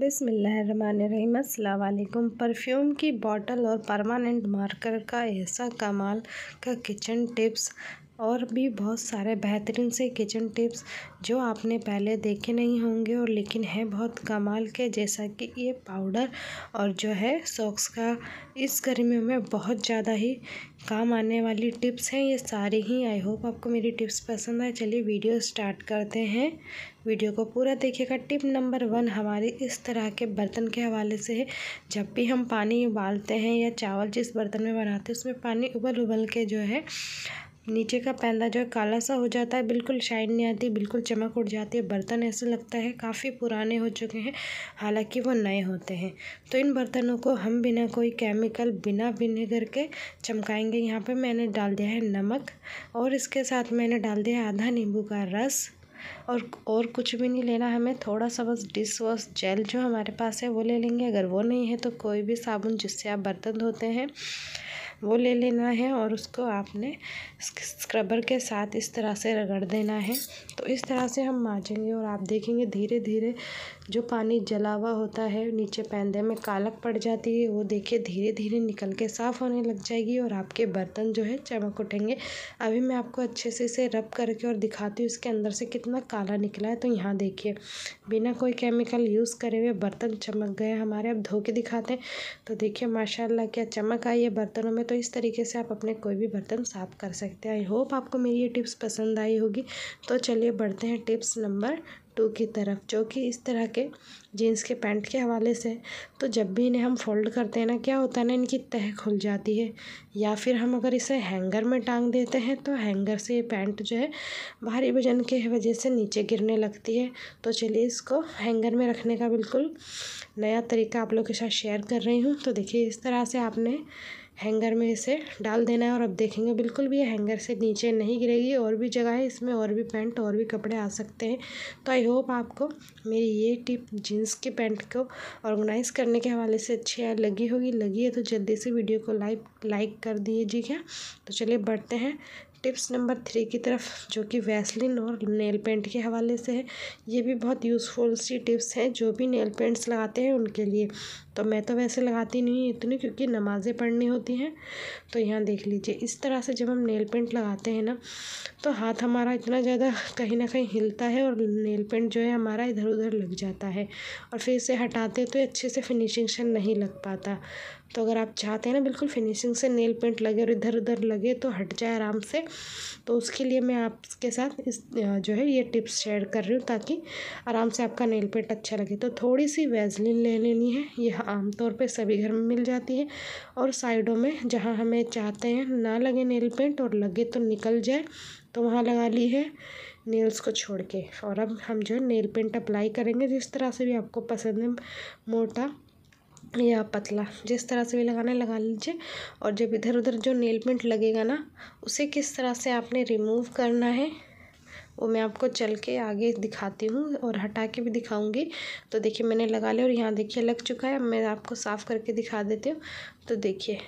बिसमीम अल्लाम परफ्यूम की बॉटल और परमानेंट मार्कर का ऐसा कमाल का किचन टिप्स और भी बहुत सारे बेहतरीन से किचन टिप्स जो आपने पहले देखे नहीं होंगे और लेकिन है बहुत कमाल के जैसा कि ये पाउडर और जो है सॉक्स का इस गर्मियों में बहुत ज़्यादा ही काम आने वाली टिप्स हैं ये सारी ही आई होप आपको मेरी टिप्स पसंद आए चलिए वीडियो स्टार्ट करते हैं वीडियो को पूरा देखिएगा टिप नंबर वन हमारे इस तरह के बर्तन के हवाले से है जब भी हम पानी उबालते हैं या चावल जिस बर्तन में बनाते हैं उसमें पानी उबल उबल के जो है नीचे का पैंदा जो है काला सा हो जाता है बिल्कुल शाइन नहीं आती बिल्कुल चमक उड़ जाती है बर्तन ऐसे लगता है काफ़ी पुराने हो चुके हैं हालांकि वो नए होते हैं तो इन बर्तनों को हम बिना कोई केमिकल बिना विनेगर के चमकाएंगे यहाँ पे मैंने डाल दिया है नमक और इसके साथ मैंने डाल दिया आधा नींबू का रस और और कुछ भी नहीं लेना हमें थोड़ा सा बस डिस वॉश जेल जो हमारे पास है वो ले लेंगे अगर वो नहीं है तो कोई भी साबुन जिससे आप बर्तन धोते हैं वो ले लेना है और उसको आपने स्क्रबर के साथ इस तरह से रगड़ देना है तो इस तरह से हम माजेंगे और आप देखेंगे धीरे धीरे जो पानी जला हुआ होता है नीचे पैंदे में कालक पड़ जाती है वो देखिए धीरे धीरे निकल के साफ़ होने लग जाएगी और आपके बर्तन जो है चमक उठेंगे अभी मैं आपको अच्छे से इसे रब करके और दिखाती हूँ इसके अंदर से कितना काला निकला है तो यहाँ देखिए बिना कोई केमिकल यूज़ करे हुए बर्तन चमक गए हमारे अब धो के दिखाते हैं तो देखिए माशाल्लाह क्या चमक आई है बर्तनों में तो इस तरीके से आप अपने कोई भी बर्तन साफ़ कर सकते हैं आई होप आपको मेरी ये टिप्स पसंद आई होगी तो चलिए बढ़ते हैं टिप्स नंबर टू की तरफ जो कि इस तरह के जीन्स के पैंट के हवाले से तो जब भी इन्हें हम फोल्ड करते हैं ना क्या होता है ना इनकी तह खुल जाती है या फिर हम अगर इसे हैंगर में टांग देते हैं तो हैंगर से ये पैंट जो है भारी वजन के वजह से नीचे गिरने लगती है तो चलिए इसको हैंगर में रखने का बिल्कुल नया तरीका आप लोग के साथ शेयर कर रही हूँ तो देखिए इस तरह से आपने हैंगर में इसे डाल देना है और अब देखेंगे बिल्कुल भी ये हैंगर से नीचे नहीं गिरेगी और भी जगह है इसमें और भी पैंट और भी कपड़े आ सकते हैं तो आई होप आपको मेरी ये टिप जीन्स के पैंट को ऑर्गेनाइज़ करने के हवाले से अच्छी है लगी होगी लगी है तो जल्दी से वीडियो को लाइक लाइक कर क्या तो चलिए बढ़ते हैं टिप्स नंबर थ्री की तरफ जो कि वैसलिन और नेल पेंट के हवाले से है ये भी बहुत यूज़फुल सी टिप्स हैं जो भी नेल पेंट्स लगाते हैं उनके लिए तो मैं तो वैसे लगाती नहीं इतनी क्योंकि नमाज़ें पढ़नी होती हैं तो यहाँ देख लीजिए इस तरह से जब हम नेल पेंट लगाते हैं ना तो हाथ हमारा इतना ज़्यादा कहीं ना कहीं हिलता है और नेल पेंट जो है हमारा इधर उधर लग जाता है और फिर इसे हटाते तो अच्छे से फिनिशिंग से नहीं लग पाता तो अगर आप चाहते हैं ना बिल्कुल फिनिशिंग से नेल पेंट लगे और इधर उधर लगे तो हट जाए आराम से तो उसके लिए मैं आपके साथ इस जो है ये टिप्स शेयर कर रही हूँ ताकि आराम से आपका नेल पेंट अच्छा लगे तो थोड़ी सी वैजलिन ले लेनी है यह आमतौर पे सभी घर में मिल जाती है और साइडों में जहाँ हमें चाहते हैं ना लगे नेल पेंट और लगे तो निकल जाए तो वहाँ लगा ली है नेल्स को छोड़ के और अब हम जो है नेल पेंट अप्लाई करेंगे जिस तरह से भी आपको पसंद है मोटा या पतला जिस तरह से भी लगाना है लगा लीजिए और जब इधर उधर जो नेल पेंट लगेगा ना उसे किस तरह से आपने रिमूव करना है वो मैं आपको चल के आगे दिखाती हूँ और हटा के भी दिखाऊंगी तो देखिए मैंने लगा लिया और यहाँ देखिए लग चुका है मैं आपको साफ़ करके दिखा देती हूँ तो देखिए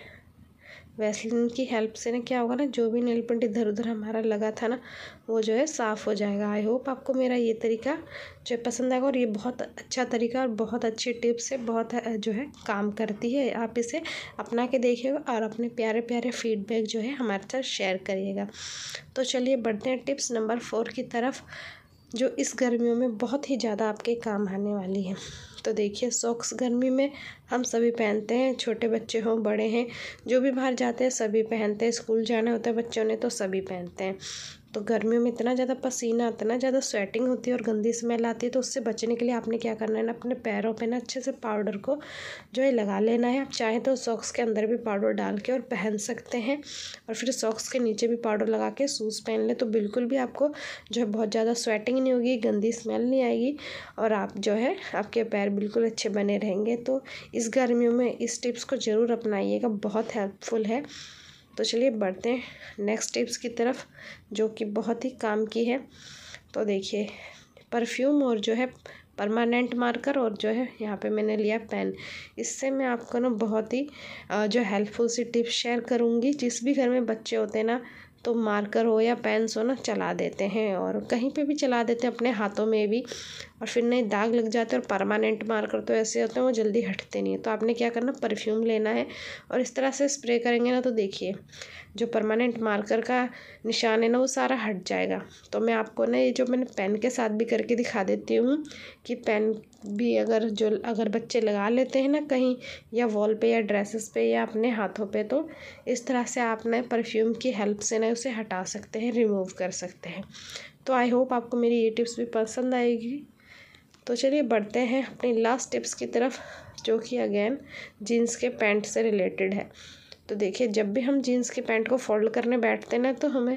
वैसलिन की हेल्प से ना क्या होगा ना जो भी नेल पेंट इधर उधर हमारा लगा था ना वो जो है साफ़ हो जाएगा आई होप आपको मेरा ये तरीका जो है पसंद आएगा और ये बहुत अच्छा तरीका और बहुत अच्छी टिप्स है बहुत जो है काम करती है आप इसे अपना के देखिएगा और अपने प्यारे प्यारे फीडबैक जो है हमारे साथ शेयर करिएगा तो चलिए बढ़ते हैं टिप्स नंबर फोर की तरफ जो इस गर्मियों में बहुत ही ज़्यादा आपके काम आने वाली है तो देखिए सॉक्स गर्मी में हम सभी पहनते हैं छोटे बच्चे हों बड़े हैं जो भी बाहर जाते हैं सभी पहनते हैं स्कूल जाना होता है बच्चों ने तो सभी पहनते हैं तो गर्मियों में इतना ज़्यादा पसीना इतना ज़्यादा स्वेटिंग होती है और गंदी स्मेल आती है तो उससे बचने के लिए आपने क्या करना है ना अपने पैरों पे ना अच्छे से पाउडर को जो है लगा लेना है आप चाहें तो सॉक्स के अंदर भी पाउडर डाल के और पहन सकते हैं और फिर सॉक्स के नीचे भी पाउडर लगा के शूज़ पहन लें तो बिल्कुल भी आपको जो है बहुत ज़्यादा स्वेटिंग नहीं होगी गंदी स्मेल नहीं आएगी और आप जो है आपके पैर बिल्कुल अच्छे बने रहेंगे तो इस गर्मियों में इस टिप्स को ज़रूर अपनाइएगा बहुत हेल्पफुल है तो चलिए बढ़ते हैं नेक्स्ट टिप्स की तरफ जो कि बहुत ही काम की है तो देखिए परफ्यूम और जो है परमानेंट मार्कर और जो है यहाँ पे मैंने लिया पेन इससे मैं आपको ना बहुत ही जो हेल्पफुल सी टिप्स शेयर करूँगी जिस भी घर में बच्चे होते हैं ना तो मार्कर हो या पेन्स हो ना चला देते हैं और कहीं पे भी चला देते हैं अपने हाथों में भी और फिर नहीं दाग लग जाते और परमानेंट मार्कर तो ऐसे होते हैं वो जल्दी हटते नहीं है तो आपने क्या करना परफ्यूम लेना है और इस तरह से स्प्रे करेंगे ना तो देखिए जो परमानेंट मार्कर का निशान है ना वो सारा हट जाएगा तो मैं आपको ना ये जो मैंने पेन के साथ भी करके दिखा देती हूँ कि पेन भी अगर जो अगर बच्चे लगा लेते हैं ना कहीं या वॉल पे या ड्रेसेस पे या अपने हाथों पे तो इस तरह से आप ना परफ्यूम की हेल्प से ना उसे हटा सकते हैं रिमूव कर सकते हैं तो आई होप आपको मेरी ये टिप्स भी पसंद आएगी तो चलिए बढ़ते हैं अपनी लास्ट टिप्स की तरफ जो कि अगेन जीन्स के पैंट से रिलेटेड है तो देखिए जब भी हम जीन्स की पैंट को फोल्ड करने बैठते हैं ना तो हमें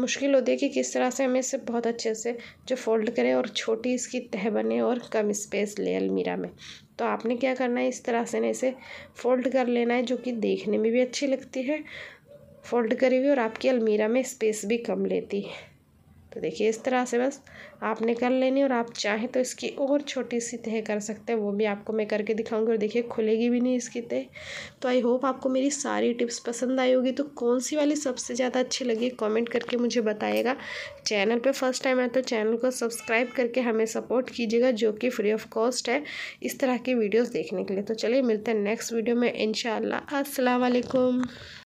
मुश्किल होती है कि किस तरह से हमें इसे बहुत अच्छे से जो फोल्ड करें और छोटी इसकी तह बने और कम स्पेस ले अलमीरा में तो आपने क्या करना है इस तरह से ना इसे फोल्ड कर लेना है जो कि देखने में भी अच्छी लगती है फोल्ड करी हुई और आपकी अलमीरा में स्पेस भी कम लेती है तो देखिए इस तरह से बस आपने कर लेनी और आप चाहें तो इसकी और छोटी सी तह कर सकते हैं वो भी आपको मैं करके दिखाऊंगी और देखिए खुलेगी भी नहीं इसकी तह तो आई होप आपको मेरी सारी टिप्स पसंद आई होगी तो कौन सी वाली सबसे ज़्यादा अच्छी लगी कमेंट करके मुझे बताइएगा चैनल पे फर्स्ट टाइम है तो चैनल को सब्सक्राइब करके हमें सपोर्ट कीजिएगा जो कि फ्री ऑफ कॉस्ट है इस तरह की वीडियोज़ देखने के लिए तो चलिए मिलते हैं नेक्स्ट वीडियो में इन असलकुम